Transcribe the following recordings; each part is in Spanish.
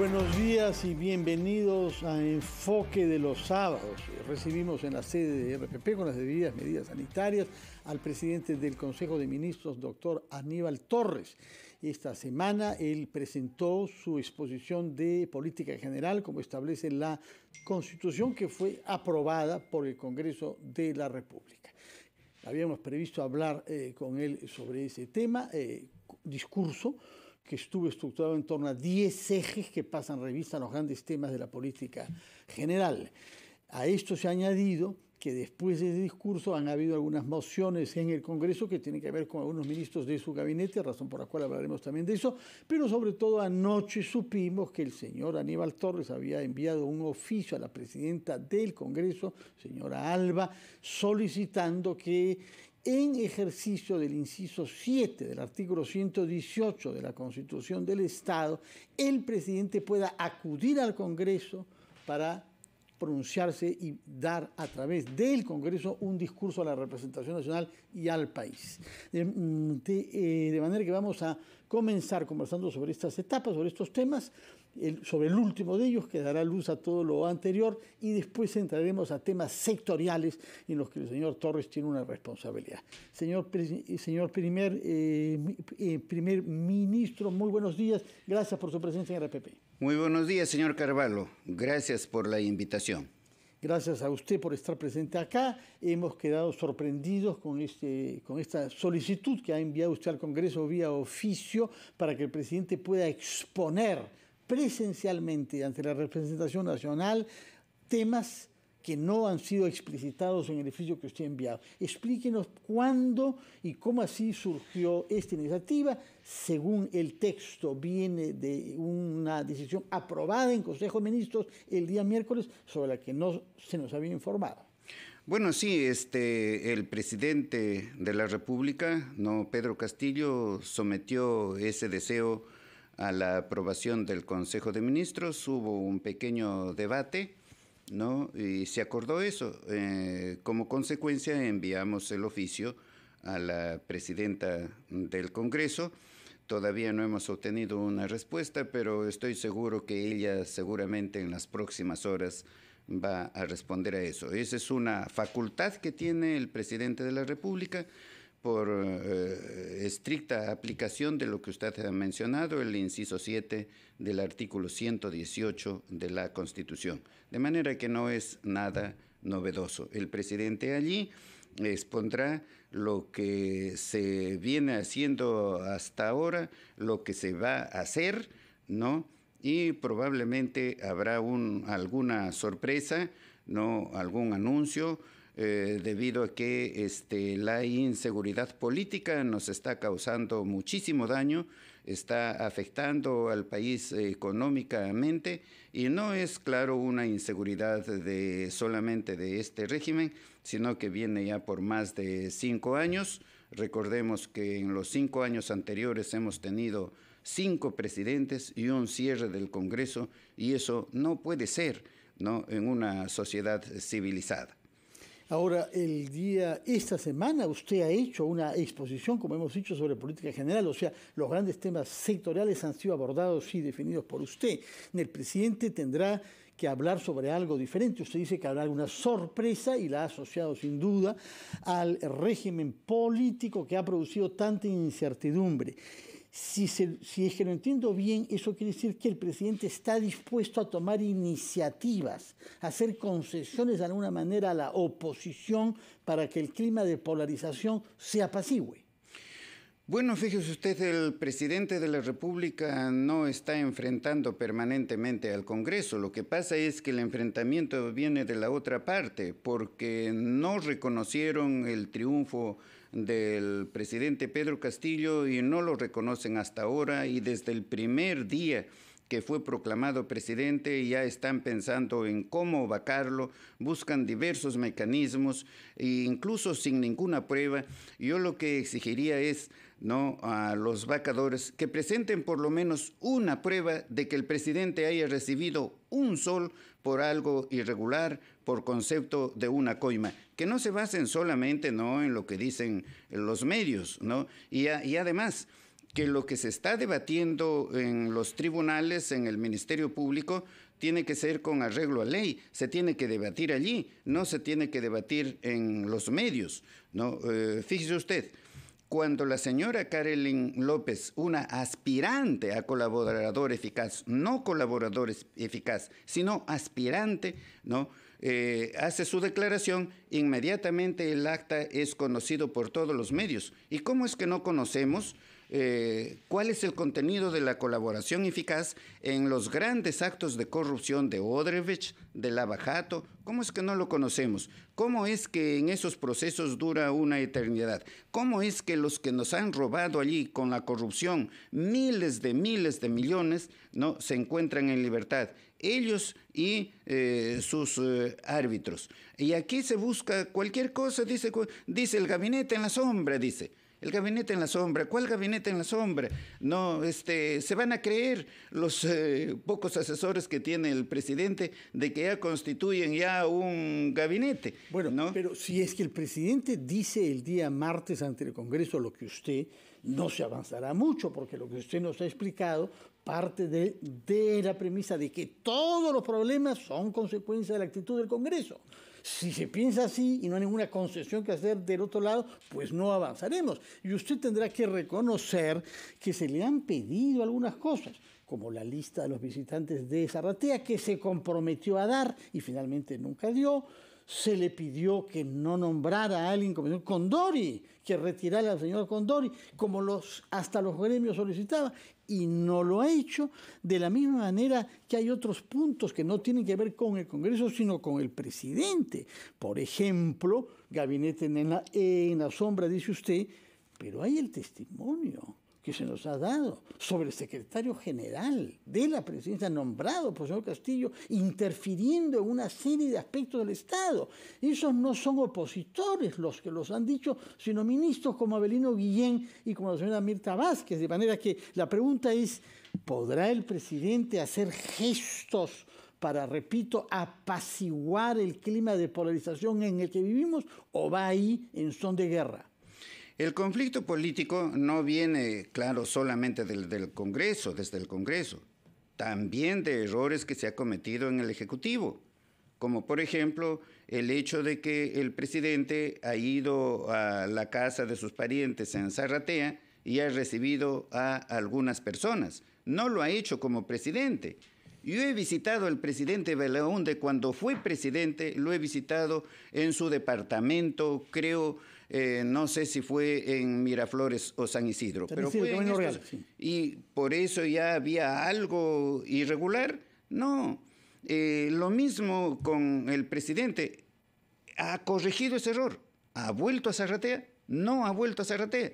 Buenos días y bienvenidos a Enfoque de los Sábados. Recibimos en la sede de RPP con las debidas medidas sanitarias al presidente del Consejo de Ministros, doctor Aníbal Torres. Esta semana él presentó su exposición de política general, como establece la Constitución que fue aprobada por el Congreso de la República. Habíamos previsto hablar eh, con él sobre ese tema, eh, discurso que estuvo estructurado en torno a 10 ejes que pasan revista a los grandes temas de la política general. A esto se ha añadido que después de ese discurso han habido algunas mociones en el Congreso que tienen que ver con algunos ministros de su gabinete, razón por la cual hablaremos también de eso, pero sobre todo anoche supimos que el señor Aníbal Torres había enviado un oficio a la presidenta del Congreso, señora Alba, solicitando que en ejercicio del inciso 7 del artículo 118 de la Constitución del Estado, el presidente pueda acudir al Congreso para pronunciarse y dar a través del Congreso un discurso a la representación nacional y al país. De, mm, eh, manera que vamos a comenzar conversando sobre estas etapas, sobre estos temas sobre el último de ellos que dará luz a todo lo anterior y después entraremos a temas sectoriales en los que el señor Torres tiene una responsabilidad. Señor, eh, señor primer, eh, eh, primer ministro, muy buenos días. Gracias por su presencia en RPP. Muy buenos días, señor Carvalho. Gracias por la invitación. Gracias a usted por estar presente acá. Hemos quedado sorprendidos con, este, con esta solicitud que ha enviado usted al Congreso vía oficio para que el presidente pueda exponer presencialmente ante la representación nacional temas que no han sido explicitados en el edificio que usted ha enviado. Explíquenos cuándo y cómo así surgió esta iniciativa. Según el texto, viene de una decisión aprobada en Consejo de Ministros el día miércoles sobre la que no se nos había informado. Bueno, sí, este, el presidente de la República, no Pedro Castillo, sometió ese deseo a la aprobación del Consejo de Ministros, hubo un pequeño debate, ¿no? Y se acordó eso. Eh, como consecuencia enviamos el oficio a la presidenta del Congreso. Todavía no hemos obtenido una respuesta, pero estoy seguro que ella seguramente en las próximas horas va a responder a eso. Esa es una facultad que tiene el presidente de la República por eh, estricta aplicación de lo que usted ha mencionado, el inciso 7 del artículo 118 de la Constitución. De manera que no es nada novedoso. El presidente allí expondrá lo que se viene haciendo hasta ahora, lo que se va a hacer, ¿no? Y probablemente habrá alguna sorpresa, ¿no? Algún anuncio eh, debido a que este, la inseguridad política nos está causando muchísimo daño, está afectando al país eh, económicamente y no es, claro, una inseguridad de, solamente de este régimen, sino que viene ya por más de cinco años. Recordemos que en los cinco años anteriores hemos tenido cinco presidentes y un cierre del Congreso y eso no puede ser ¿no? en una sociedad civilizada. Ahora, el día, esta semana usted ha hecho una exposición, como hemos dicho, sobre política general, o sea, los grandes temas sectoriales han sido abordados y definidos por usted. El presidente tendrá que hablar sobre algo diferente. Usted dice que habrá alguna sorpresa y la ha asociado sin duda al régimen político que ha producido tanta incertidumbre. Si, es que lo entiendo bien, eso quiere decir que el presidente está dispuesto a tomar iniciativas, a hacer concesiones de alguna manera a la oposición para que el clima de polarización se apacigüe. Bueno, fíjese usted, el presidente de la República no está enfrentando permanentemente al Congreso. Lo que pasa es que el enfrentamiento viene de la otra parte, porque no reconocieron el triunfo del presidente Pedro Castillo y no lo reconocen hasta ahora y desde el primer día que fue proclamado presidente ya están pensando en cómo vacarlo, buscan diversos mecanismos, e incluso sin ninguna prueba. Yo lo que exigiría es ¿no? a los vacadores que presenten por lo menos una prueba de que el presidente haya recibido un sol por algo irregular, por concepto de una coima, que no se basen solamente ¿no? en lo que dicen los medios, ¿no? y, además que lo que se está debatiendo en los tribunales, en el Ministerio Público, tiene que ser con arreglo a ley, se tiene que debatir allí, no se tiene que debatir en los medios. ¿no? Eh, fíjese usted, cuando la señora Carolyn López, una aspirante a colaborador eficaz, no colaborador eficaz, sino aspirante, ¿no? Eh, hace su declaración, inmediatamente el acta es conocido por todos los medios. ¿Y cómo es que no conocemos? Eh, cuál es el contenido de la colaboración eficaz en los grandes actos de corrupción de Odrevich, de Lavajato. ¿Cómo es que no lo conocemos? ¿Cómo es que en esos procesos dura una eternidad? ¿Cómo es que los que nos han robado allí con la corrupción miles de miles de millones no se encuentran en libertad? ellos y eh, sus eh, árbitros. Y aquí se busca cualquier cosa, dice, dice el gabinete en la sombra, dice. El gabinete en la sombra. ¿Cuál gabinete en la sombra? No, este, se van a creer los eh, pocos asesores que tiene el presidente de que ya constituyen ya un gabinete. Bueno, ¿no? pero si es que el presidente dice el día martes ante el Congreso lo que usted, no se avanzará mucho, porque lo que usted nos ha explicado parte de la premisa de que todos los problemas son consecuencia de la actitud del Congreso. Si se piensa así y no hay ninguna concesión que hacer del otro lado, pues no avanzaremos. Y usted tendrá que reconocer que se le han pedido algunas cosas, como la lista de los visitantes de Zarratea que se comprometió a dar y finalmente nunca dio se le pidió que no nombrara a alguien como el señor Condori, que retirara al señor Condori, como los, hasta los gremios solicitaban, y no lo ha hecho, de la misma manera que hay otros puntos que no tienen que ver con el Congreso, sino con el presidente. Por ejemplo, gabinete en la, en la sombra, dice usted, pero hay el testimonio que se nos ha dado sobre el secretario general de la presidencia nombrado por el señor Castillo, interfiriendo en una serie de aspectos del Estado. Esos no son opositores los que los han dicho, sino ministros como Abelino Guillén y como la señora Mirta Vázquez. De manera que la pregunta es, ¿podrá el presidente hacer gestos? para, repito, apaciguar el clima de polarización en el que vivimos o va ahí en son de guerra? El conflicto político no viene, claro, solamente del, Congreso, desde el Congreso, también de errores que se ha cometido en el Ejecutivo como por ejemplo el hecho de que el presidente ha ido a la casa de sus parientes en Zarratea y ha recibido a algunas personas. No lo ha hecho como presidente. Yo he visitado al presidente Belaunde cuando fue presidente, lo he visitado en su departamento, creo eh, no sé si fue en Miraflores o San Isidro, pero fue en y por eso ya había algo irregular. No, eh, lo mismo con el presidente. Ha corregido ese error. ¿Ha vuelto a Zarratea? No ha vuelto a Zarratea.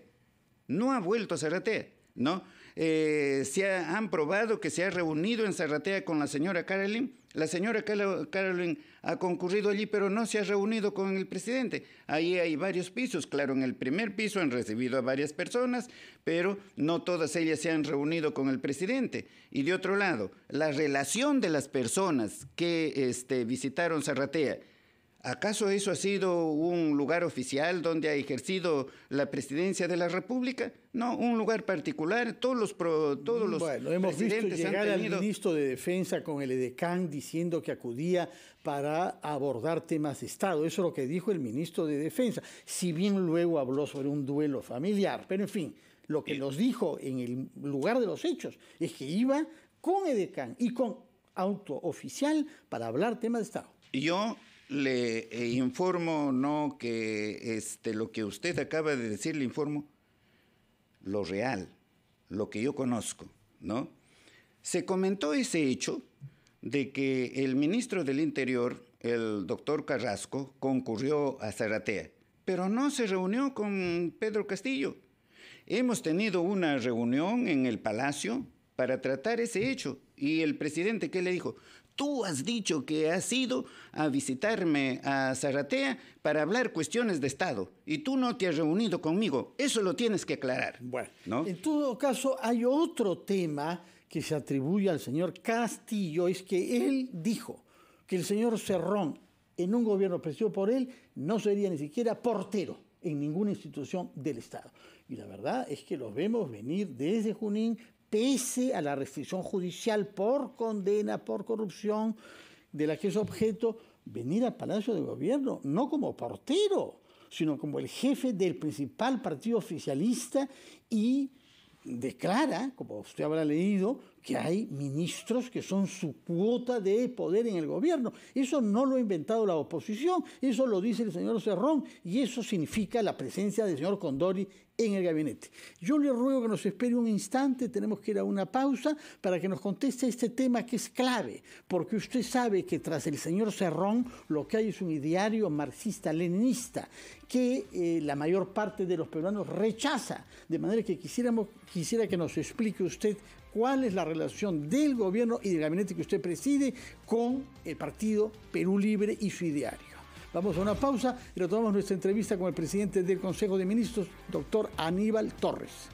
No ha vuelto a Zarratea, ¿no? Eh, se han probado que se ha reunido en Zarratea con la señora Carolyn. La señora Carolyn ha concurrido allí, pero no se ha reunido con el presidente. Ahí hay varios pisos. Claro, en el primer piso han recibido a varias personas, pero no todas ellas se han reunido con el presidente. Y de otro lado, la relación de las personas que este, visitaron Zarratea ¿Acaso eso ha sido un lugar oficial donde ha ejercido la presidencia de la República? No, un lugar particular. Todos los todos los bueno, hemos visto llegar al ministro de Defensa con el edecán diciendo que acudía para abordar temas de Estado. Eso es lo que dijo el ministro de Defensa. Si bien luego habló sobre un duelo familiar, pero en fin, lo que eh. nos dijo en el lugar de los hechos es que iba con edecán y con auto oficial para hablar temas de Estado. Yo le eh, informo, no, que este, lo que usted acaba de decir, le informo lo real, lo que yo conozco, ¿no? Se comentó ese hecho de que el ministro del Interior, el doctor Carrasco, concurrió a Zaratea, pero no se reunió con Pedro Castillo. Hemos tenido una reunión en el Palacio para tratar ese hecho. Y el presidente, ¿qué le dijo? tú has dicho que has ido a visitarme a Zaratea para hablar cuestiones de Estado y tú no te has reunido conmigo. Eso lo tienes que aclarar. Bueno, ¿no? en todo caso hay otro tema que se atribuye al señor Castillo, es que él dijo que el señor Cerrón, en un gobierno presidido por él, no sería ni siquiera portero en ninguna institución del Estado. Y la verdad es que los vemos venir desde Junín, pese a la restricción judicial por condena, por corrupción de la que es objeto, venir al Palacio de Gobierno, no como portero, sino como el jefe del principal partido oficialista y declara, como usted habrá leído, que hay ministros que son su cuota de poder en el gobierno. Eso no lo ha inventado la oposición, eso lo dice el señor Cerrón y eso significa la presencia del señor Condori en el gabinete. Yo le ruego que nos espere un instante, tenemos que ir a una pausa para que nos conteste este tema que es clave, porque usted sabe que tras el señor Cerrón lo que hay es un ideario marxista-leninista que eh, la mayor parte de los peruanos rechaza, de manera que quisiera que nos explique usted cuál es la relación del gobierno y del gabinete que usted preside con el partido Perú Libre y su ideario. Vamos a una pausa y retomamos nuestra entrevista con el presidente del Consejo de Ministros, doctor Aníbal Torres.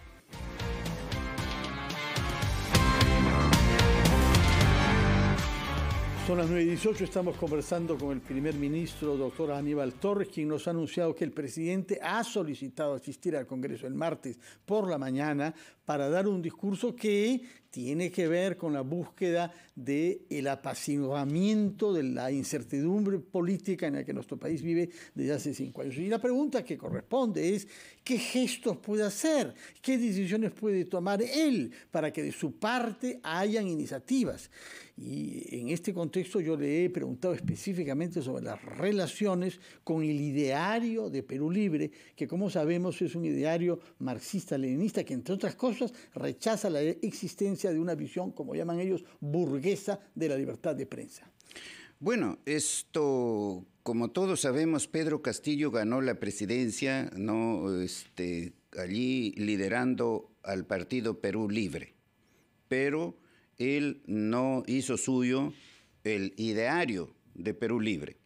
Son las 9 y 18, estamos conversando con el primer ministro, doctor Aníbal Torres, quien nos ha anunciado que el presidente ha solicitado asistir al Congreso el martes por la mañana para dar un discurso que tiene que ver con la búsqueda del el apaciguamiento de la incertidumbre política en la que nuestro país vive desde hace cinco años. Y la pregunta que corresponde es, ¿qué gestos puede hacer? ¿Qué decisiones puede tomar él para que de su parte hayan iniciativas? Y en este contexto yo le he preguntado específicamente sobre las relaciones con el ideario de Perú Libre, que como sabemos es un ideario marxista-leninista que entre otras cosas rechaza la existencia de una visión, como llaman ellos, burguesa de la libertad de prensa. Bueno, esto, como todos sabemos, Pedro Castillo ganó la presidencia, ¿no? Este, allí liderando al partido Perú Libre. Pero él no hizo suyo el ideario de Perú Libre.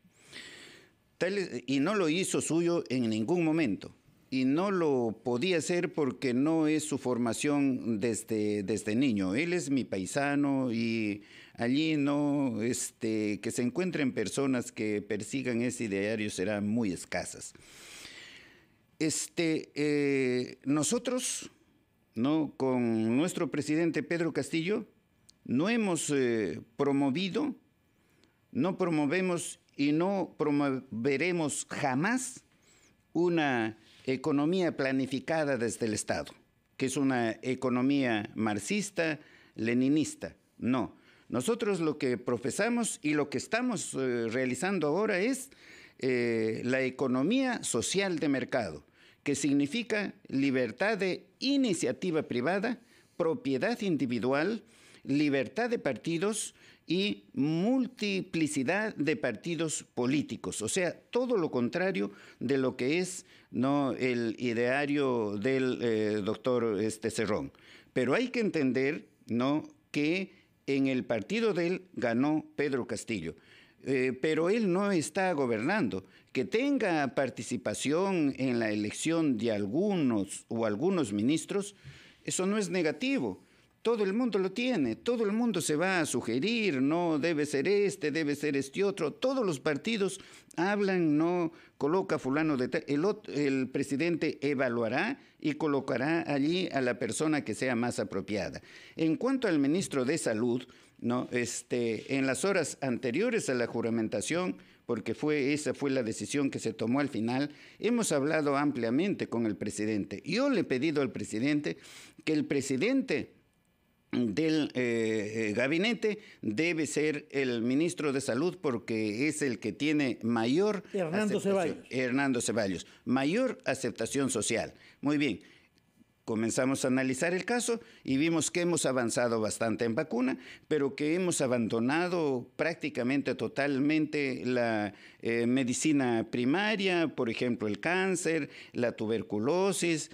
y no lo hizo suyo en ningún momento. Y no lo podía hacer porque no es su formación desde, este, desde este niño. Él es mi paisano y allí no, este, que se encuentren personas que persigan ese ideario serán muy escasas. Este, eh, nosotros, ¿no? con nuestro presidente Pedro Castillo, no hemos eh, promovido, no promovemos y no promoveremos jamás una economía planificada desde el Estado, que es una economía marxista, leninista. No, nosotros lo que profesamos y lo que estamos eh, realizando ahora es eh, la economía social de mercado, que significa libertad de iniciativa privada, propiedad individual, libertad de partidos y multiplicidad de partidos políticos, o sea, todo lo contrario de lo que es ¿no? el ideario del eh, doctor este, Cerrón. Pero hay que entender ¿no? que en el partido de él ganó Pedro Castillo. Eh, pero él no está gobernando. Que tenga participación en la elección de algunos o algunos ministros, eso no es negativo todo el mundo lo tiene, todo el mundo se va a sugerir, no debe ser este, debe ser este otro. Todos los partidos hablan, no coloca fulano de tal. El, el presidente evaluará y colocará allí a la persona que sea más apropiada. En cuanto al ministro de Salud, ¿no? Este, en las horas anteriores a la juramentación, porque fue, esa fue la decisión que se tomó al final, hemos hablado ampliamente con el presidente. Yo le he pedido al presidente que el presidente del eh, eh, gabinete debe ser el ministro de Salud porque es el que tiene mayor... Hernando Ceballos, mayor aceptación social. Muy bien, comenzamos a analizar el caso y vimos que hemos avanzado bastante en vacuna, pero que hemos abandonado prácticamente totalmente la eh, medicina primaria, por ejemplo, el cáncer, la tuberculosis,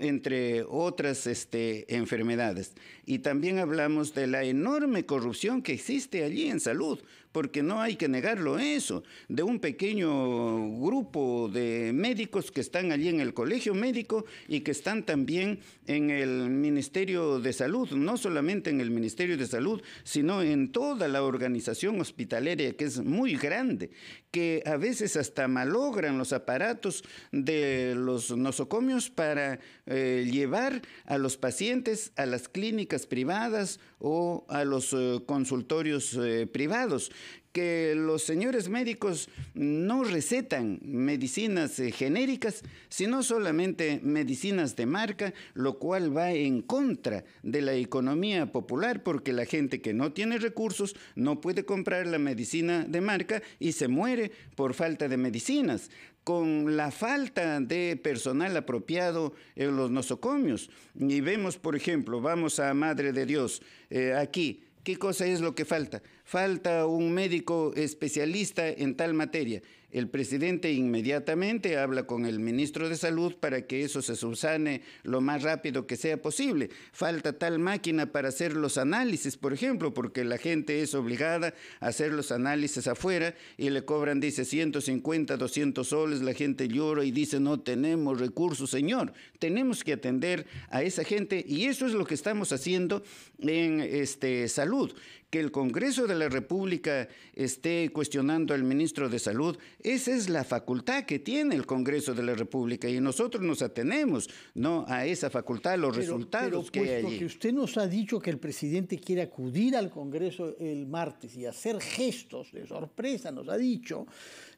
entre otras este, enfermedades. Y también hablamos de la enorme corrupción que existe allí en salud porque no hay que negarlo eso, de un pequeño grupo de médicos que están allí en el colegio médico y que están también en el Ministerio de Salud, no solamente en el Ministerio de Salud, sino en toda la organización hospitalaria que es muy grande, que a veces hasta malogran los aparatos de los nosocomios para eh, llevar a los pacientes a las clínicas privadas o a los eh, consultorios eh, privados que los señores médicos no recetan medicinas eh, genéricas, sino solamente medicinas de marca, lo cual va en contra de la economía popular porque la gente que no tiene recursos no puede comprar la medicina de marca y se muere por falta de medicinas con la falta de personal apropiado en los nosocomios. Y vemos, por ejemplo, vamos a Madre de Dios, eh, aquí, ¿Qué cosa es lo que falta? Falta un médico especialista en tal materia. El presidente inmediatamente habla con el ministro de Salud para que eso se subsane lo más rápido que sea posible. Falta tal máquina para hacer los análisis, por ejemplo, porque la gente es obligada a hacer los análisis afuera y le cobran, dice, 150, 200 soles, la gente llora y dice, no tenemos recursos, señor, tenemos que atender a esa gente y eso es lo que estamos haciendo en este, salud que el Congreso de la República esté cuestionando al ministro de Salud, esa es la facultad que tiene el Congreso de la República y nosotros nos atenemos no a esa facultad, a los resultados que hay allí. que usted nos ha dicho que el presidente quiere acudir al Congreso el martes y hacer gestos de sorpresa, nos ha dicho,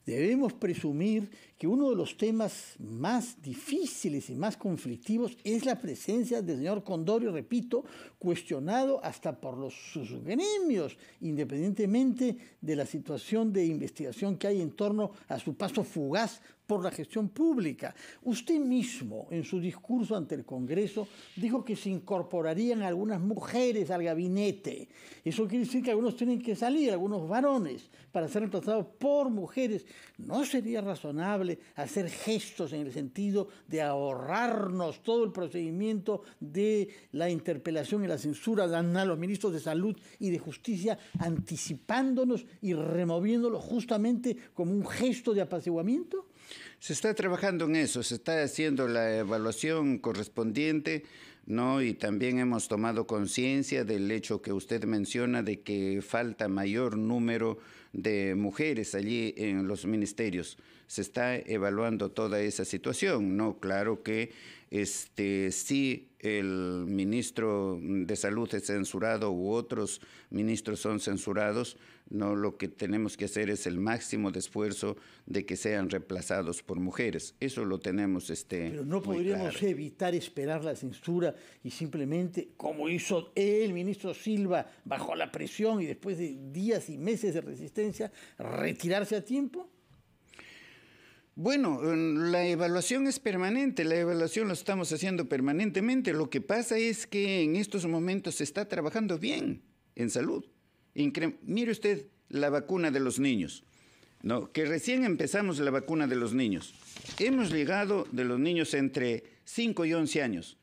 Debemos presumir que uno de los temas más difíciles y más conflictivos es la presencia del señor Condorio, repito, cuestionado hasta por los, sus gremios, independientemente de la situación de investigación que hay en torno a su paso fugaz por la gestión pública. Usted mismo, en su discurso ante el Congreso, dijo que se incorporarían algunas mujeres al gabinete. Eso quiere decir que algunos tienen que salir, algunos varones, para ser reemplazados por mujeres. ¿No sería razonable hacer gestos en el sentido de ahorrarnos todo el procedimiento de la interpelación y la censura a los ministros de Salud y de Justicia, anticipándonos y removiéndolos justamente como un gesto de apaciguamiento? Se está trabajando en eso, se está haciendo la evaluación correspondiente, ¿no? Y también hemos tomado conciencia del hecho que usted menciona de que falta mayor número de mujeres allí en los ministerios. Se está evaluando toda esa situación, ¿no? Claro que este, si el ministro de Salud es censurado u otros ministros son censurados, no lo que tenemos que hacer es el máximo de esfuerzo de que sean reemplazados por mujeres. Eso lo tenemos este Pero no podríamos evitar esperar la censura y simplemente como hizo el ministro Silva bajo la presión y después de días y meses de resistencia retirarse a tiempo? Bueno, la evaluación es permanente, la evaluación lo estamos haciendo permanentemente. Lo que pasa es que en estos momentos se está trabajando bien en salud. mire usted la vacuna de los niños, ¿no? que recién empezamos la vacuna de los niños. Hemos llegado de los niños entre 5 y 11 años.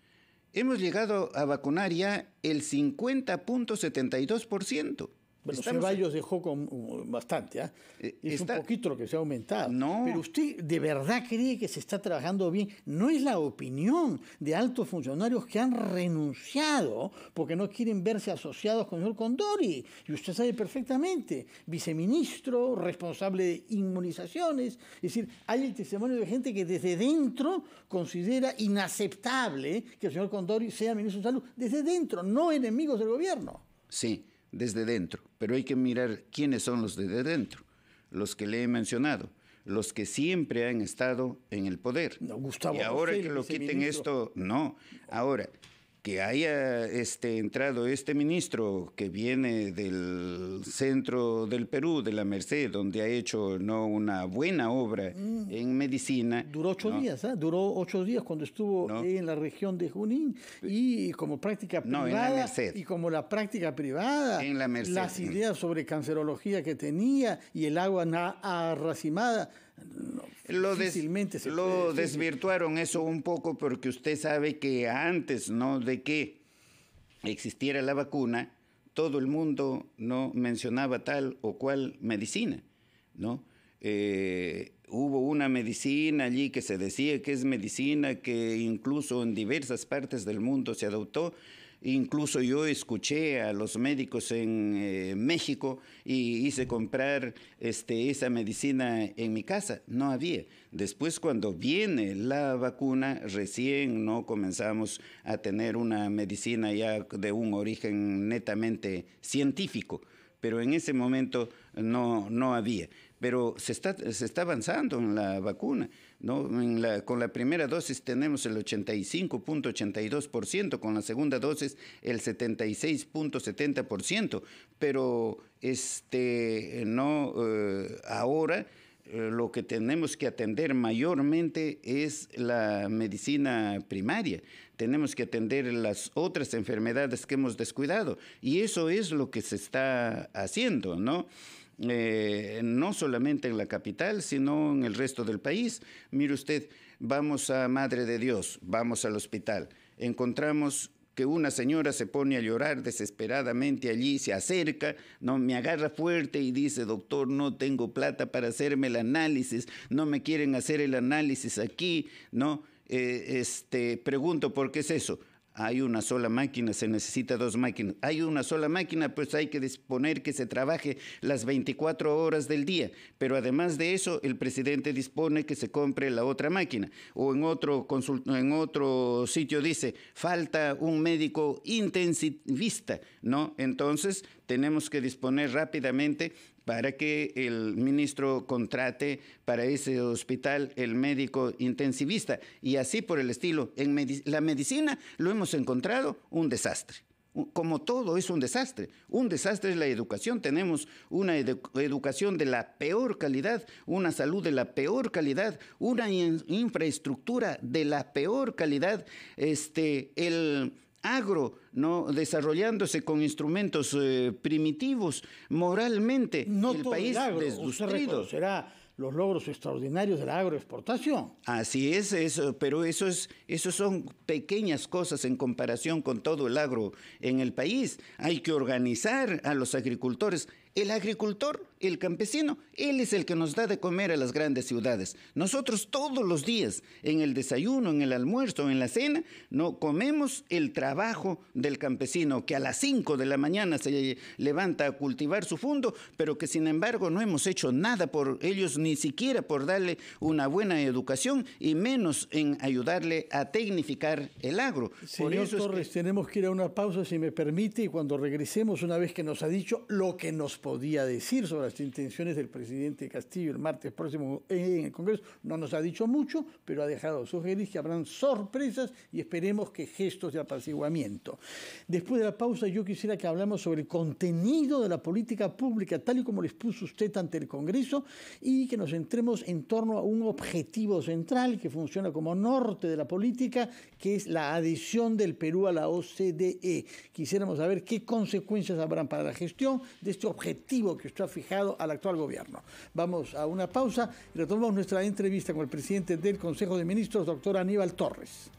Hemos llegado a vacunar ya el 50.72%. Bueno, Estamos... dejó con uh, bastante, ¿eh? es un poquito lo que se ha aumentado. Pero usted de verdad cree que se está trabajando bien. No es la opinión de altos funcionarios que han renunciado porque no quieren verse asociados con el señor Condori. Y usted sabe perfectamente, viceministro, responsable de inmunizaciones. Es decir, hay el testimonio de gente que desde dentro considera inaceptable que el señor Condori sea ministro de Salud. Desde dentro, no enemigos del gobierno. Sí, desde dentro, pero hay que mirar quiénes son los de dentro, los que le he mencionado, los que siempre han estado en el poder. y ahora que lo quiten esto, no. Ahora, que haya este, entrado este ministro que viene del centro del Perú, de la Merced, donde ha hecho ¿no? una buena obra mm. en medicina. Duró ocho días, ¿ah? duró ocho días cuando estuvo en la región de Junín y como práctica privada. en la Merced. Y como la práctica privada. En la Merced. Las mm. ideas sobre cancerología que tenía y el agua arracimada lo, desvirtuaron eso un poco porque usted sabe que antes no de que existiera la vacuna todo el mundo no mencionaba tal o cual medicina no eh, hubo una medicina allí que se decía que es medicina que incluso en diversas partes del mundo se adoptó Incluso yo escuché a los médicos en eh, México y hice comprar este, esa medicina en mi casa. No había. Después cuando viene la vacuna, recién no comenzamos a tener una medicina ya de un origen netamente científico pero en ese momento no, no había. Pero se está, se está avanzando en la vacuna con la primera dosis tenemos el 85.82%, con la segunda dosis el 76.70%, pero este, eh, no, eh, ahora eh, lo que tenemos que atender mayormente es la medicina primaria. Tenemos que atender las otras enfermedades que hemos descuidado. Y eso es lo que se está haciendo, ¿no? Eh, no solamente en la capital, sino en el resto del país. Mire usted, vamos a Madre de Dios, vamos al hospital, encontramos que una señora se pone a llorar desesperadamente allí, se acerca, no me agarra fuerte y dice, "Doctor, no tengo plata para hacerme el análisis, no me quieren hacer el análisis aquí", ¿no? Eh, este, pregunto, ¿por qué es eso? hay una sola máquina, se necesita dos máquinas. Hay una sola máquina, pues hay que disponer que se trabaje las 24 horas del día. Pero además de eso, el presidente dispone que se compre la otra máquina. O en otro, en otro sitio dice, falta un médico intensivista, ¿no? Entonces, tenemos que disponer rápidamente para que el ministro contrate para ese hospital el médico intensivista y así por el estilo. En la medicina lo hemos encontrado un desastre como todo es un desastre. Un desastre es la educación. Tenemos una educación de la peor calidad, una salud de la peor calidad, una infraestructura de la peor calidad. Este, el agro, ¿no? desarrollándose con instrumentos eh, primitivos, moralmente no el país el será los logros extraordinarios de la agroexportación. Así es, eso, pero eso, es, eso son pequeñas cosas en comparación con todo el agro en el país. Hay que organizar a los agricultores el agricultor, el campesino, él es el que nos da de comer a las grandes ciudades. Nosotros todos los días, en el desayuno, en el almuerzo, en la cena, no comemos el trabajo del campesino que a las 5 de la mañana se levanta a cultivar su fondo, pero que sin embargo no hemos hecho nada por ellos, ni siquiera por darle una buena educación y menos en ayudarle a tecnificar el agro. Señor Torres, tenemos que ir a una pausa, si me permite, y cuando regresemos, una vez que nos ha dicho lo que nos podía decir sobre las intenciones del presidente Castillo el martes próximo en el Congreso. No nos ha dicho mucho, pero ha dejado sugerir que habrán sorpresas y esperemos que gestos de apaciguamiento. Después de la pausa yo quisiera que hablamos sobre el contenido de la política pública tal y como les puso usted ante el Congreso y que nos centremos en torno a un objetivo central que funciona como norte de la política, que es la adhesión del Perú a la OCDE. Quisiéramos saber qué consecuencias habrán para la gestión de este objetivo que está fijado al actual gobierno. Vamos a una pausa y retomamos nuestra entrevista con el presidente del Consejo de Ministros, doctor Aníbal Torres.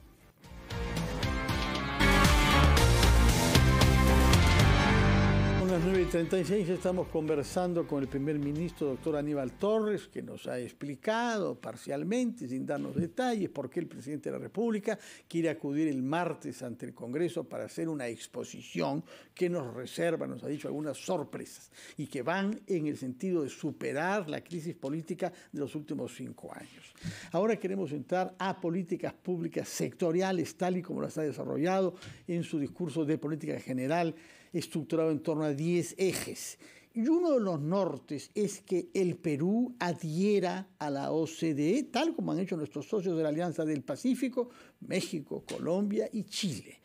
las 9.36 estamos conversando con el primer ministro, doctor Aníbal Torres, que nos ha explicado parcialmente, sin darnos detalles, por qué el presidente de la República quiere acudir el martes ante el Congreso para hacer una exposición que nos reserva, nos ha dicho, algunas sorpresas y que van en el sentido de superar la crisis política de los últimos cinco años. Ahora queremos entrar a políticas públicas sectoriales, tal y como las ha desarrollado en su discurso de política general estructurado en torno a 10 ejes. Y uno de los nortes es que el Perú adhiera a la OCDE, tal como han hecho nuestros socios de la Alianza del Pacífico, México, Colombia y Chile.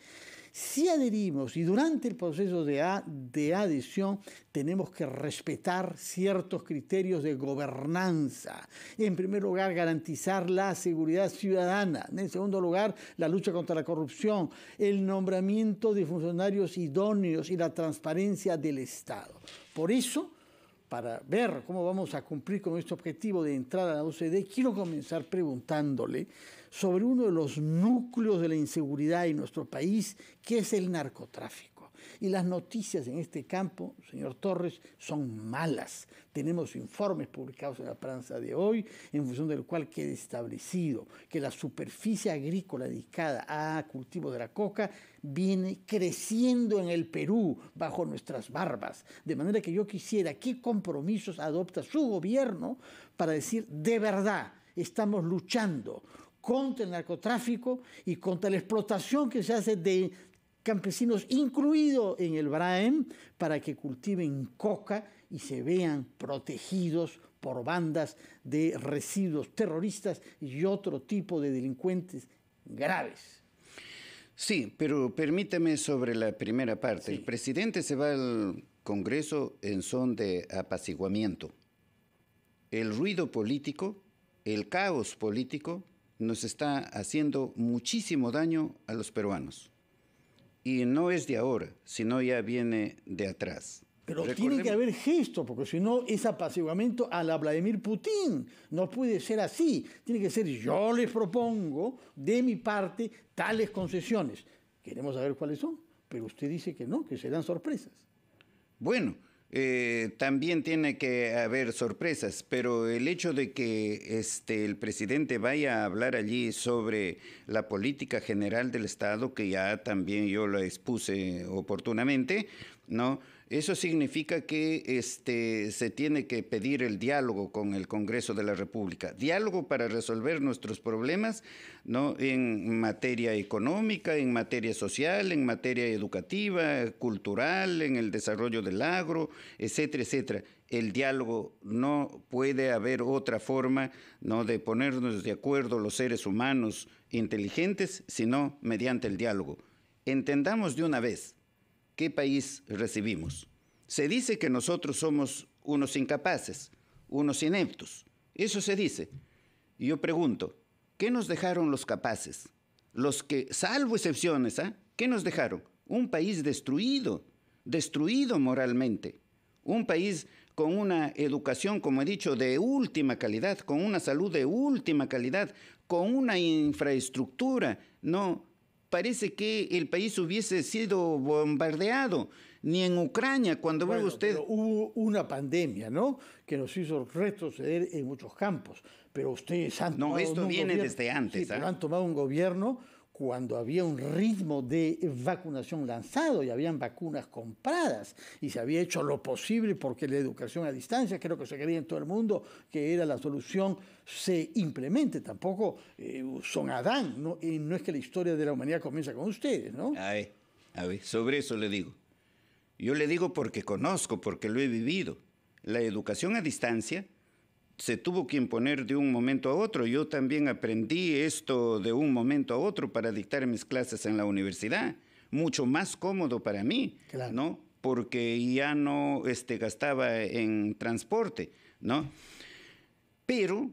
Si adherimos y durante el proceso de, adhesión tenemos que respetar ciertos criterios de gobernanza. En primer lugar, garantizar la seguridad ciudadana. En segundo lugar, la lucha contra la corrupción, el nombramiento de funcionarios idóneos y la transparencia del Estado. Por eso, para ver cómo vamos a cumplir con este objetivo de entrar a la OCDE, quiero comenzar preguntándole sobre uno de los núcleos de la inseguridad en nuestro país, que es el narcotráfico. Y las noticias en este campo, señor Torres, son malas. Tenemos informes publicados en la prensa de hoy, en función del cual queda establecido que la superficie agrícola dedicada a cultivo de la coca viene creciendo en el Perú bajo nuestras barbas. De manera que yo quisiera qué compromisos adopta su gobierno para decir de verdad estamos luchando contra el narcotráfico y contra la explotación que se hace de campesinos incluidos en el Braem para que cultiven coca y se vean protegidos por bandas de residuos terroristas y otro tipo de delincuentes graves. Sí, pero permítame sobre la primera parte. El presidente se va al Congreso en son de apaciguamiento. El ruido político, el caos político, nos está haciendo muchísimo daño a los peruanos. Y no es de ahora, sino ya viene de atrás. Pero tiene que haber gesto porque si no es apaciguamiento a la Vladimir Putin. No puede ser así. Tiene que ser yo les propongo de mi parte tales concesiones. Queremos saber cuáles son, pero usted dice que no, que serán sorpresas. Bueno, eh, también tiene que haber sorpresas, pero el hecho de que este, el presidente vaya a hablar allí sobre la política general del Estado, que ya también yo la expuse oportunamente, ¿no? Eso significa que este, se tiene que pedir el diálogo con el Congreso de la República, diálogo para resolver nuestros problemas ¿no? en materia económica, en materia social, en materia educativa, cultural, en el desarrollo del agro, etcétera, etcétera. El diálogo no puede haber otra forma de ponernos de acuerdo los seres humanos inteligentes, sino mediante el diálogo. Entendamos de una vez qué país recibimos. Se dice que nosotros somos unos incapaces, unos ineptos. Eso se dice. Y yo pregunto, ¿qué nos dejaron los capaces? Los que, salvo excepciones, ah? ¿qué nos dejaron? Un país destruido, destruido moralmente. Un país con una educación, como he dicho, de última calidad, con una salud de última calidad, con una infraestructura, no parece que el país hubiese sido bombardeado, ni en Ucrania, cuando ve usted... hubo una pandemia, ¿no? Que nos hizo retroceder en muchos campos, pero ustedes han... No, esto viene desde antes. ¿ah? han tomado un gobierno cuando había un ritmo de vacunación lanzado y habían vacunas compradas y se había hecho lo posible porque la educación a distancia, creo que se quería en todo el mundo que era la solución, se implemente. Tampoco eh, son Adán, ¿no? no es que la historia de la humanidad comienza con ustedes, ¿no? A a ver, sobre eso le digo. Yo le digo porque conozco, porque lo he vivido. La educación a distancia se tuvo que imponer de un momento a otro. Yo también aprendí esto de un momento a otro para dictar mis clases en la universidad. Mucho más cómodo para mí, ¿no? Porque ya no este, gastaba en transporte, ¿no? Pero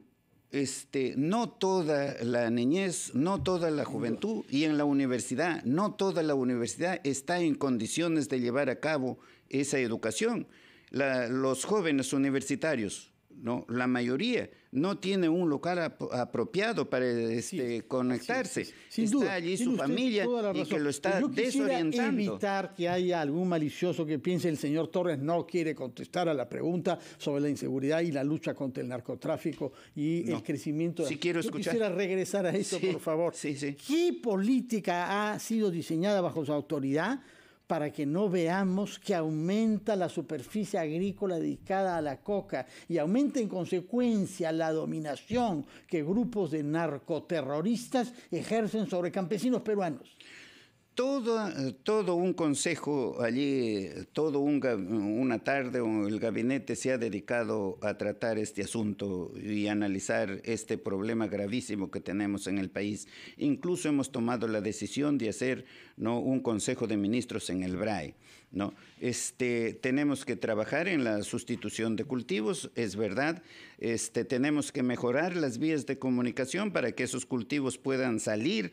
este, no toda la niñez, no toda la juventud y en la universidad, no toda la universidad está en condiciones de llevar a cabo esa educación. los jóvenes universitarios, ¿no? La mayoría no tiene un local apropiado para este, conectarse. está allí su familia y que lo está desorientando. desorientando. evitar que haya algún malicioso que piense el señor Torres no quiere contestar a la pregunta sobre la inseguridad y la lucha contra el narcotráfico y el crecimiento. Si quiero escuchar. quisiera regresar a eso, por favor. ¿Qué política ha sido diseñada bajo su autoridad para que no veamos que aumenta la superficie agrícola dedicada a la coca y aumenta en consecuencia la dominación que grupos de narcoterroristas ejercen sobre campesinos peruanos todo, todo un consejo allí, todo una tarde el gabinete se ha dedicado a tratar este asunto y analizar este problema gravísimo que tenemos en el país. Incluso hemos tomado la decisión de hacer ¿no? un consejo de ministros en el BRAE. ¿no? Este, tenemos que trabajar en la sustitución de cultivos, es verdad. Este, tenemos que mejorar las vías de comunicación para que esos cultivos puedan salir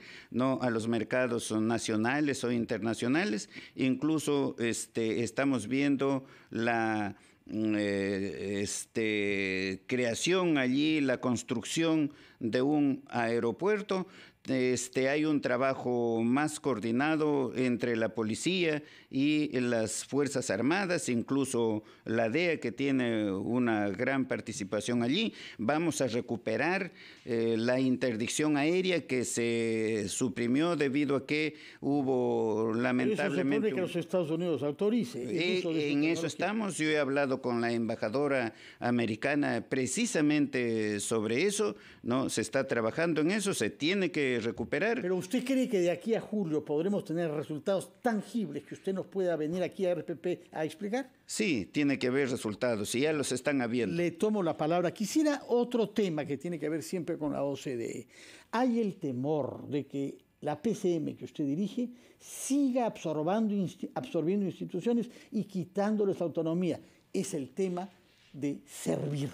a los mercados nacionales o internacionales. Incluso este, estamos viendo la mm, eh, este, creación allí, la construcción de un aeropuerto. Este, hay un trabajo más coordinado entre la policía y las Fuerzas Armadas, incluso la DEA que tiene una gran participación allí. Vamos a recuperar eh, la interdicción aérea que se suprimió debido a que hubo lamentablemente... que los Estados Unidos autorice. Eh, en eso estamos. Yo he hablado con la embajadora americana precisamente sobre eso. No, se está trabajando en eso. Se tiene que recuperar. Pero usted cree que de aquí a julio podremos tener resultados tangibles que usted nos pueda venir aquí a RPP a explicar? Sí, tiene que haber resultados y ya los están habiendo. Le tomo la palabra. Quisiera otro tema que tiene que ver siempre con la OCDE. Hay el temor de que la PCM que usted dirige siga absorbiendo instituciones y quitándoles autonomía. Es el tema de servir.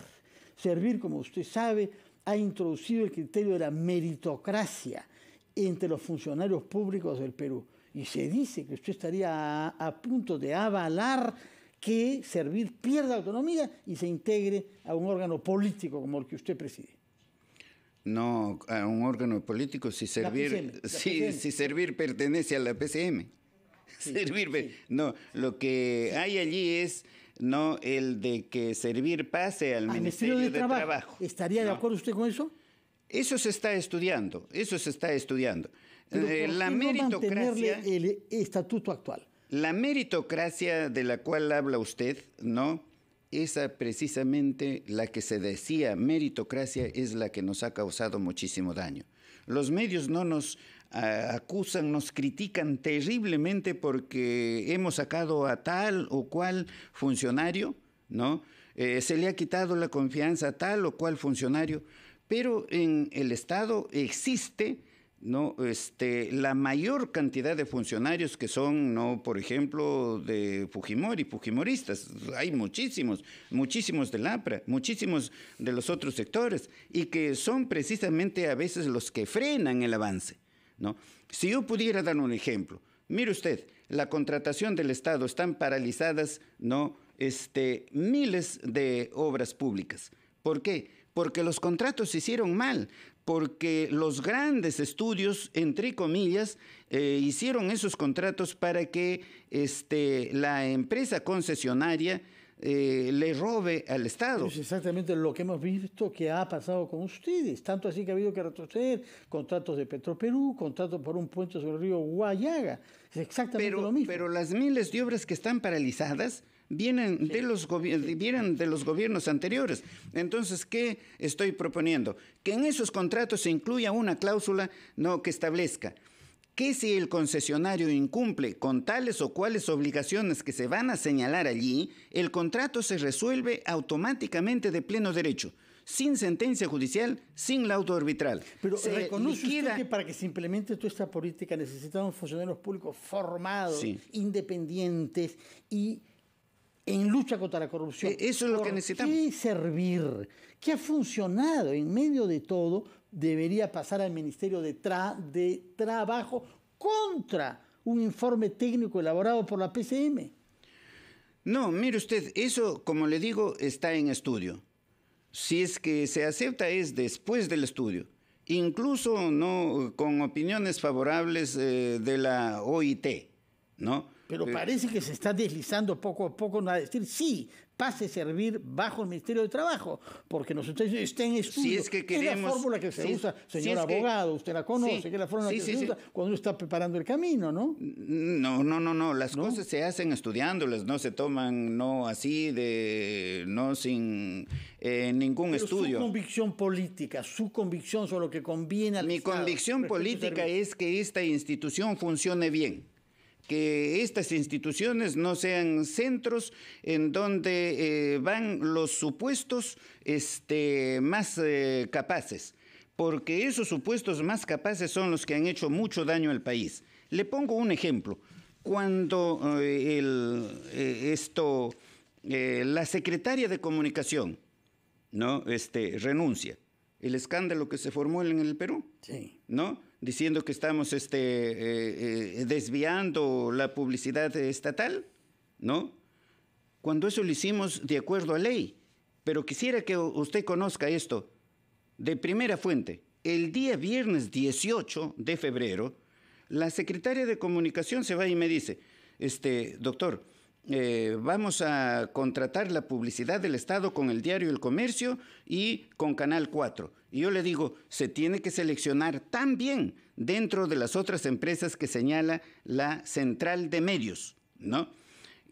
Servir, como usted sabe, ha introducido el criterio de la meritocracia entre los funcionarios públicos del Perú. Y se dice que usted estaría a, punto de avalar que Servir pierda autonomía y se integre a un órgano político como el que usted preside. No, a un órgano político si Servir, si, servir pertenece a la PCM. servir, no, lo que hay allí es no el de que servir pase al, Ministerio, de, trabajo. ¿Estaría de acuerdo usted con eso? Eso se está estudiando, eso se está estudiando. Eh, la meritocracia. el estatuto actual. La meritocracia de la cual habla usted, ¿no? Esa precisamente la que se decía meritocracia es la que nos ha causado muchísimo daño. Los medios no nos acusan, nos critican terriblemente porque hemos sacado a tal o cual funcionario, ¿no? Eh, se le ha quitado la confianza a tal o cual funcionario, pero en el Estado existe ¿no? Este, la mayor cantidad de funcionarios que son, ¿no? por ejemplo, de Fujimori, Fujimoristas, hay muchísimos, muchísimos del APRA, muchísimos de los otros sectores, y que son precisamente a veces los que frenan el avance. Si yo pudiera dar un ejemplo, mire usted, la contratación del Estado están paralizadas, ¿no? Este, miles de obras públicas. ¿Por qué? Porque los contratos se hicieron mal, porque los grandes estudios, entre comillas, eh, hicieron esos contratos para que este, la empresa concesionaria eh, le robe al Estado. Es exactamente lo que hemos visto que ha pasado con ustedes. Tanto así que ha habido que retroceder contratos de Petroperú, contratos por un puente sobre el río Guayaga. exactamente pero, lo mismo. Pero las miles de obras que están paralizadas vienen, de los vienen de los gobiernos anteriores. Entonces, ¿qué estoy proponiendo? Que en esos contratos se incluya una cláusula no, que establezca que si el concesionario incumple con tales o cuales obligaciones que se van a señalar allí, el contrato se resuelve automáticamente de pleno derecho, sin sentencia judicial, sin laudo arbitral. Pero se reconoce que para que se implemente toda esta política necesitamos funcionarios públicos formados, independientes y en lucha contra la corrupción. E, eso es lo que necesitamos. ¿Qué servir? ¿Qué ha funcionado en medio de todo debería pasar al Ministerio de, Trabajo contra un informe técnico elaborado por la PCM. No, mire usted, eso, como le digo, está en estudio. Si es que se acepta es después del estudio, incluso no con opiniones favorables eh, de la OIT, ¿no? pero parece que se está deslizando poco a poco a decir sí, pase a servir bajo el Ministerio de Trabajo, porque nosotros estén está en estudio. Si es que queremos, la fórmula que se usa, señor abogado, usted la conoce, que es la fórmula que se usa cuando está preparando el camino, ¿no? No, no, no, no, las cosas se hacen estudiándolas, no se toman no así de no sin eh, ningún estudio. Su convicción política, su convicción sobre lo que conviene al Mi convicción política es que esta institución funcione bien que estas instituciones no sean centros en donde eh, van los supuestos este, más eh, capaces, porque esos supuestos más capaces son los que han hecho mucho daño al país. Le pongo un ejemplo. Cuando eh, esto, la secretaria de comunicación ¿no? este, renuncia, el escándalo que se formó en el Perú, sí. ¿no? diciendo que estamos este, eh, eh, desviando la publicidad estatal, ¿no? Cuando eso lo hicimos de acuerdo a ley. Pero quisiera que usted conozca esto de primera fuente. El día viernes 18 de febrero, la secretaria de comunicación se va y me dice, este, doctor, eh, vamos a contratar la publicidad del Estado con el diario El Comercio y con Canal 4. Y yo le digo, se tiene que seleccionar también dentro de las otras empresas que señala la central de medios, ¿no?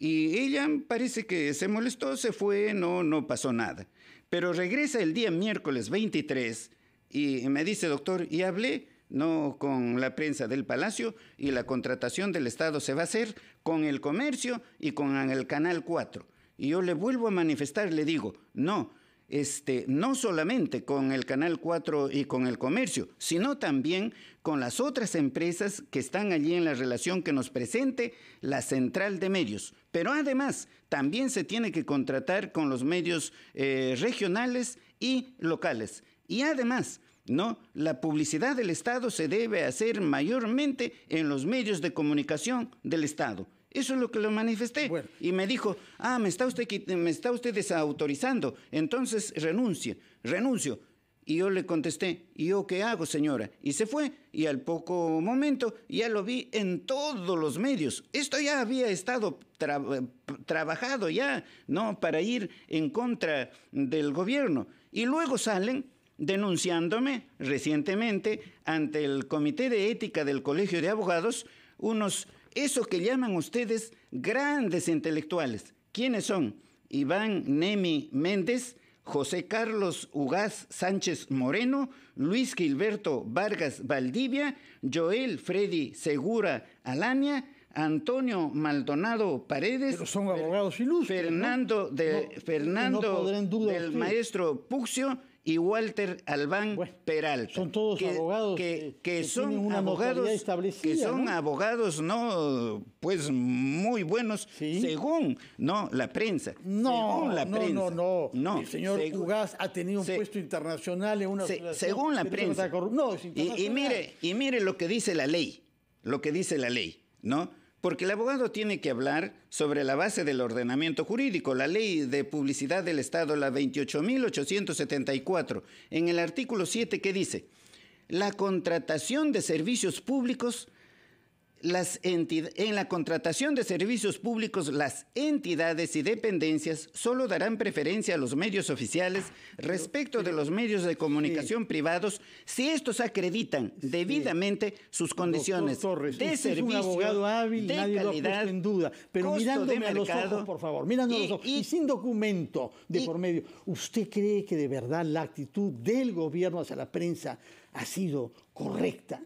Y ella parece que se molestó, se fue, no, no pasó nada. Pero regresa el día miércoles 23 y me dice, doctor, y hablé no con la prensa del Palacio, y la contratación del Estado se va a hacer con el comercio y con el Canal 4. Y yo le vuelvo a manifestar, le digo, no, este, no solamente con el Canal 4 y con el comercio, sino también con las otras empresas que están allí en la relación que nos presente la central de medios. Pero además, también se tiene que contratar con los medios eh, regionales y locales. Y además, no, la publicidad del Estado se debe hacer mayormente en los medios de comunicación del Estado. Eso es lo que lo manifesté. Y me dijo, ah, me está, usted, me está usted desautorizando, entonces renuncie, renuncio. Y yo le contesté, ¿y yo qué hago, señora? Y se fue, y al poco momento ya lo vi en todos los medios. Esto ya había estado trabajado ya, ¿no? Para ir en contra del gobierno. Y luego salen denunciándome recientemente ante el Comité de Ética del Colegio de Abogados unos, esos que llaman ustedes grandes intelectuales. ¿Quiénes son? Iván Nemi Méndez, José Carlos Ugaz Sánchez Moreno, Luis Gilberto Vargas Valdivia, Joel Freddy Segura Alania, Antonio Maldonado Paredes. son abogados ilustres. Fernando, de, Fernando del maestro Puxio y Walter Albán Peralta. Son todos que, abogados. Que, son abogados que son abogados no pues muy buenos según no la prensa. No, según no, no, El señor ha tenido un puesto internacional en una según la prensa. No, es y, y mire, y mire lo que dice la ley, lo que dice la ley, ¿no? porque el abogado tiene que hablar sobre la base del ordenamiento jurídico, la ley de publicidad del Estado, la 28.874, en el artículo 7 que dice, la contratación de servicios públicos las en la contratación de servicios públicos, las entidades y dependencias solo darán preferencia a los medios oficiales respecto de los medios de comunicación privados si estos acreditan debidamente sus condiciones de servicio, es un abogado hábil, nadie calidad, en duda, pero mirándome a los ojos, por favor, mirándome a los ojos y, sin documento de por medio. ¿Usted cree que de verdad la actitud del gobierno hacia la prensa ha sido correcta?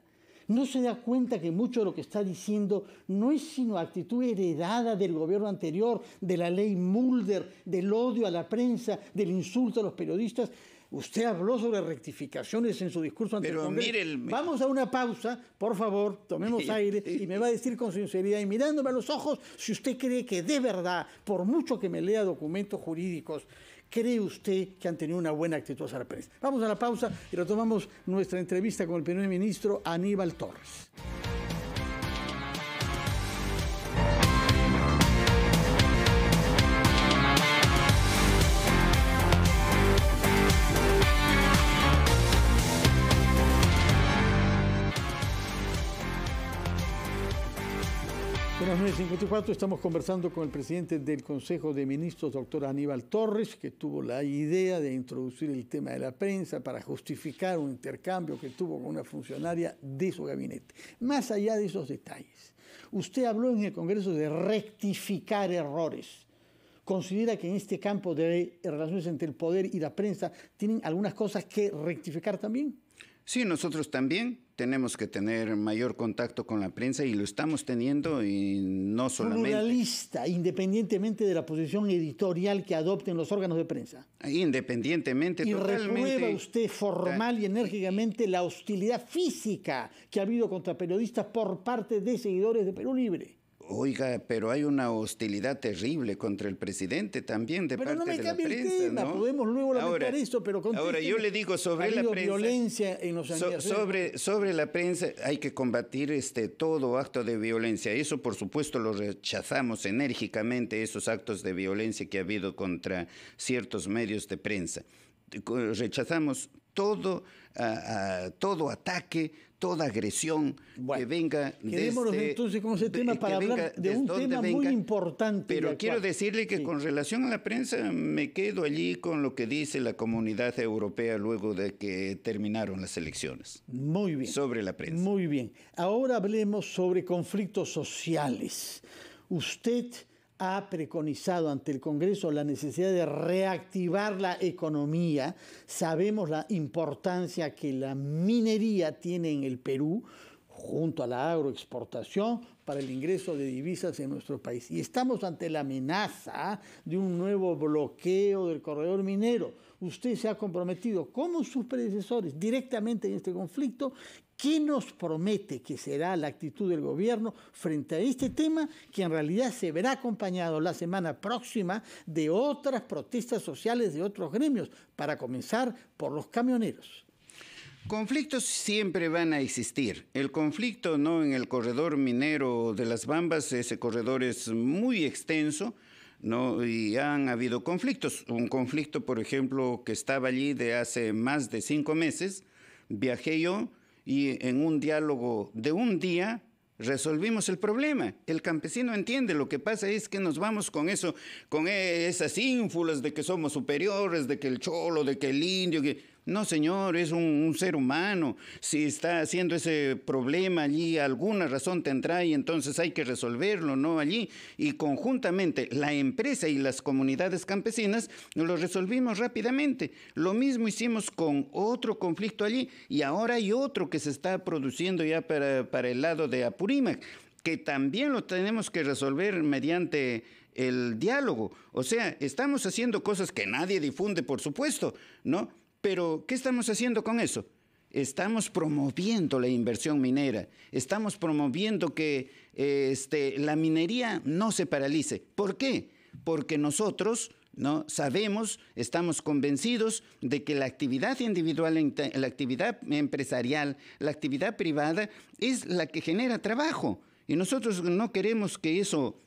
no se da cuenta que mucho de lo que está diciendo no es sino actitud heredada del gobierno anterior, de la ley Mulder, del odio a la prensa, del insulto a los periodistas. Usted habló sobre rectificaciones en su discurso anterior. Pero Mire Vamos a una pausa, por favor, tomemos aire y me va a decir con sinceridad y mirándome a los ojos si usted cree que de verdad, por mucho que me lea documentos jurídicos cree usted que han tenido una buena actitud a la Vamos a la pausa y retomamos nuestra entrevista con el primer ministro Aníbal Torres. 1954, estamos conversando con el presidente del Consejo de Ministros, doctor Aníbal Torres, que tuvo la idea de introducir el tema de la prensa para justificar un intercambio que tuvo con una funcionaria de su gabinete. Más allá de esos detalles, usted habló en el Congreso de rectificar errores. ¿Considera que en este campo de relaciones entre el poder y la prensa tienen algunas cosas que rectificar también? Sí, nosotros también tenemos que tener mayor contacto con la prensa y lo estamos teniendo y no solamente... lista, independientemente de la posición editorial que adopten los órganos de prensa. Independientemente, y usted formal y enérgicamente la hostilidad física que ha habido contra periodistas por parte de seguidores de Perú Libre. Oiga, pero hay una hostilidad terrible contra el presidente también de pero parte no de la el Tema, Podemos luego lamentar esto, pero ahora yo le digo sobre la prensa. violencia sobre sobre la prensa hay que combatir este todo acto de violencia. Eso por supuesto lo rechazamos enérgicamente esos actos de violencia que ha habido contra ciertos medios de prensa. Rechazamos todo a, todo ataque, toda agresión que venga quedémonos entonces con ese tema para hablar de un tema muy importante. Pero quiero decirle que con relación a la prensa me quedo allí con lo que dice la comunidad europea luego de que terminaron las elecciones. Muy bien. Sobre la prensa. Muy bien. Ahora hablemos sobre conflictos sociales. Usted ha preconizado ante el Congreso la necesidad de reactivar la economía. Sabemos la importancia que la minería tiene en el Perú junto a la agroexportación para el ingreso de divisas en nuestro país. Y estamos ante la amenaza de un nuevo bloqueo del corredor minero. Usted se ha comprometido, como sus predecesores, directamente en este conflicto, ¿Qué nos promete que será la actitud del gobierno frente a este tema que en realidad se verá acompañado la semana próxima de otras protestas sociales de otros gremios, para comenzar por los camioneros? Conflictos siempre van a existir. El conflicto no en el corredor minero de las Bambas, ese corredor es muy extenso, ¿no? Y han habido conflictos. Un conflicto, por ejemplo, que estaba allí de hace más de cinco meses, viajé yo, y en un diálogo de un día resolvimos el problema. El campesino entiende, lo que pasa es que nos vamos con eso, con esas ínfulas de que somos superiores, de que el cholo, de que el indio, que... No, señor, es un, ser humano. Si está haciendo ese problema allí, alguna razón tendrá y entonces hay que resolverlo, ¿no? Allí. Y conjuntamente la empresa y las comunidades campesinas lo resolvimos rápidamente. Lo mismo hicimos con otro conflicto allí y ahora hay otro que se está produciendo ya para, para el lado de Apurímac que también lo tenemos que resolver mediante el diálogo. O sea, estamos haciendo cosas que nadie difunde, por supuesto, ¿no? Pero, ¿qué estamos haciendo con eso? Estamos promoviendo la inversión minera, estamos promoviendo que este, la minería no se paralice. ¿Por qué? Porque nosotros ¿no? sabemos, estamos convencidos de que la actividad individual, la actividad empresarial, la actividad privada es la que genera trabajo. Y nosotros no queremos que eso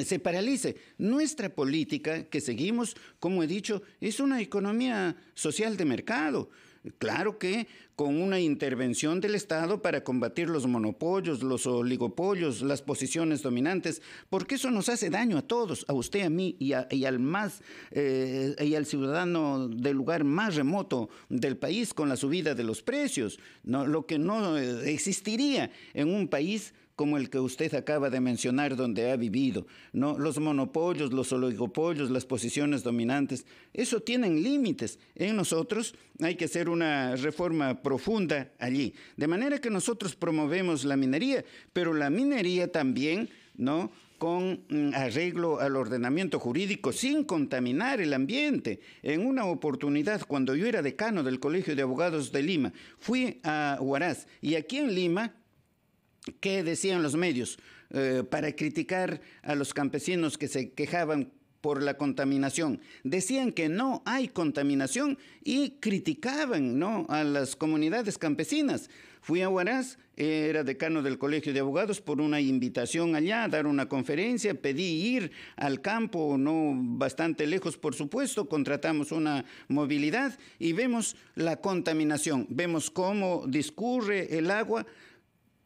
se paralice. Nuestra política que seguimos, como he dicho, es una economía social de mercado. Claro que con una intervención del Estado para combatir los monopolios, los oligopolios, las posiciones dominantes, porque eso nos hace daño a todos, a usted, a mí y, al más eh, y al ciudadano del lugar más remoto del país con la subida de los precios, ¿no? lo que no eh, existiría en un país como el que usted acaba de mencionar donde ha vivido, ¿no? Los monopolios, los oligopolios, las posiciones dominantes, eso tienen límites. En nosotros hay que hacer una reforma profunda allí. De manera que nosotros promovemos la minería, pero la minería también, ¿no? con mm, arreglo al ordenamiento jurídico sin contaminar el ambiente. En una oportunidad, cuando yo era decano del Colegio de Abogados de Lima, fui a Huaraz y aquí en Lima ¿Qué decían los medios eh, para criticar a los campesinos que se quejaban por la contaminación. Decían que no hay contaminación y criticaban a las comunidades campesinas. Fui a Huaraz, era decano del Colegio de Abogados por una invitación allá a dar una conferencia, pedí ir al campo, no bastante lejos por supuesto, contratamos una movilidad y vemos la contaminación, vemos cómo discurre el agua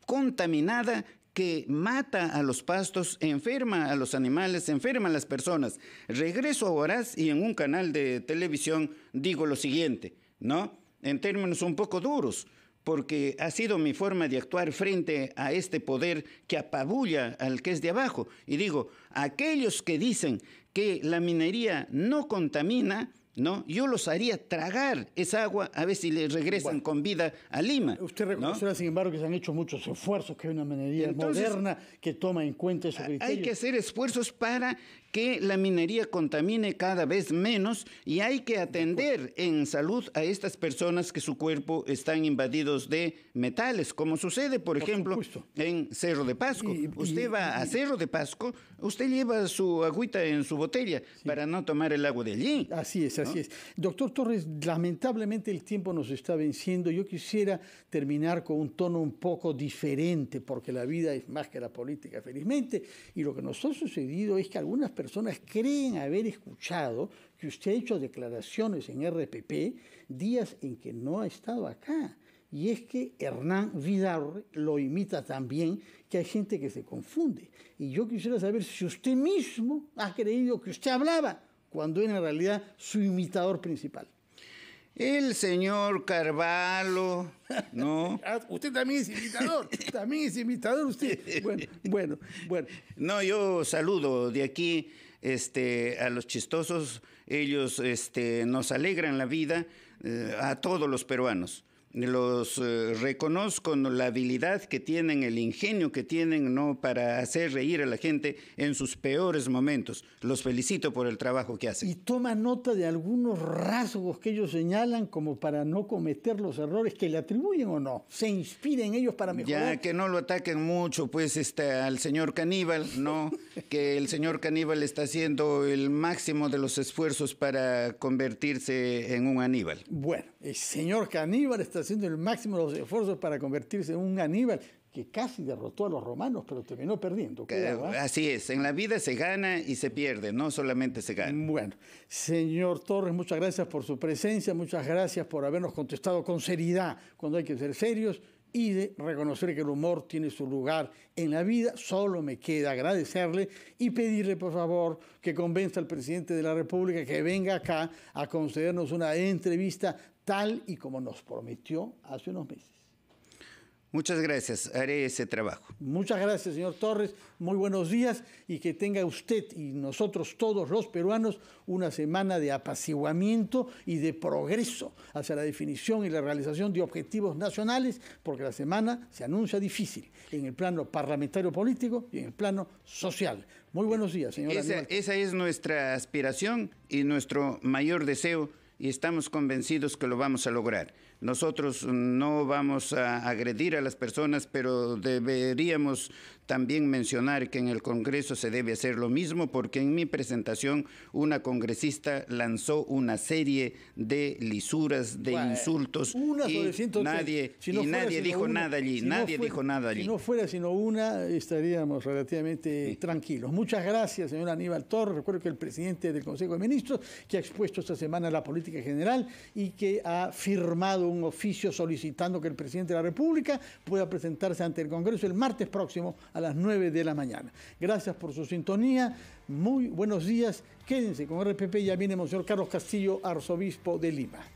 contaminada que mata a los pastos, enferma a los animales, enferma a las personas. Regreso a y en un canal de televisión digo lo siguiente, ¿no? En términos un poco duros, porque ha sido mi forma de actuar frente a este poder que apabulla al que es de abajo. Y digo, aquellos que dicen que la minería no contamina, ¿no? Yo los haría tragar esa agua a ver si le regresan con vida a Lima. Usted reconocerá, sin embargo, que se han hecho muchos esfuerzos, que hay una minería moderna que toma en cuenta esos criterios. Hay que hacer esfuerzos para que la minería contamine cada vez menos y hay que atender en salud a estas personas que su cuerpo están invadidos de metales, como sucede, por, ejemplo, en Cerro de Pasco. usted va a Cerro de Pasco, usted lleva su agüita en su botella para no tomar el agua de allí. Así es, así es. Doctor Torres, lamentablemente el tiempo nos está venciendo. Yo quisiera terminar con un tono un poco diferente, porque la vida es más que la política, felizmente, y lo que nos ha sucedido es que algunas personas personas creen haber escuchado que usted ha hecho declaraciones en RPP días en que no ha estado acá. Y es que Hernán Vidal lo imita también, que hay gente que se confunde. Y yo quisiera saber si usted mismo ha creído que usted hablaba, cuando era en realidad su imitador principal. El señor Carvalho, ¿no? Ah, usted también es invitador, también es invitador usted. Bueno, bueno, bueno. No, yo saludo de aquí este, a los chistosos, ellos este, nos alegran la vida eh, a todos los peruanos los eh, reconozco la habilidad que tienen, el ingenio que tienen ¿no? para hacer reír a la gente en sus peores momentos. Los felicito por el trabajo que hacen. Y toma nota de algunos rasgos que ellos señalan como para no cometer los errores que le atribuyen o no. Se inspiren ellos para mejorar. Ya que no lo ataquen mucho, pues está al señor caníbal, ¿no? que el señor caníbal está haciendo el máximo de los esfuerzos para convertirse en un Aníbal. Bueno, el señor caníbal está haciendo el máximo de los esfuerzos para convertirse en un Aníbal que casi derrotó a los romanos, pero terminó perdiendo. Así es, en la vida se gana y se pierde, no solamente se gana. Bueno, señor Torres, muchas gracias por su presencia, muchas gracias por habernos contestado con seriedad cuando hay que ser serios y de reconocer que el humor tiene su lugar en la vida. Solo me queda agradecerle y pedirle, por favor, que convenza al presidente de la República que venga acá a concedernos una entrevista tal y como nos prometió hace unos meses. Muchas gracias, haré ese trabajo. Muchas gracias, señor Torres, muy buenos días y que tenga usted y nosotros todos los peruanos una semana de apaciguamiento y de progreso hacia la definición y la realización de objetivos nacionales, porque la semana se anuncia difícil en el plano parlamentario político y en el plano social. Muy buenos días, señor. Esa, esa es nuestra aspiración y nuestro mayor deseo y estamos convencidos que lo vamos a lograr. Nosotros no vamos a agredir a las personas, pero deberíamos también mencionar que en el Congreso se debe hacer lo mismo, porque en mi presentación una congresista lanzó una serie de lisuras, de insultos, una y nadie, nadie dijo nada allí, si nadie no fuera, dijo nada allí. no fuera sino una, estaríamos relativamente tranquilos. Muchas gracias, señor Aníbal Torres. Recuerdo que el presidente del Consejo de Ministros, que ha expuesto esta semana la política general y que ha firmado un oficio solicitando que el presidente de la República pueda presentarse ante el Congreso el martes próximo a las 9 de la mañana. Gracias por su sintonía. Muy buenos días. Quédense con RPP. Ya viene Monseñor Carlos Castillo, arzobispo de Lima.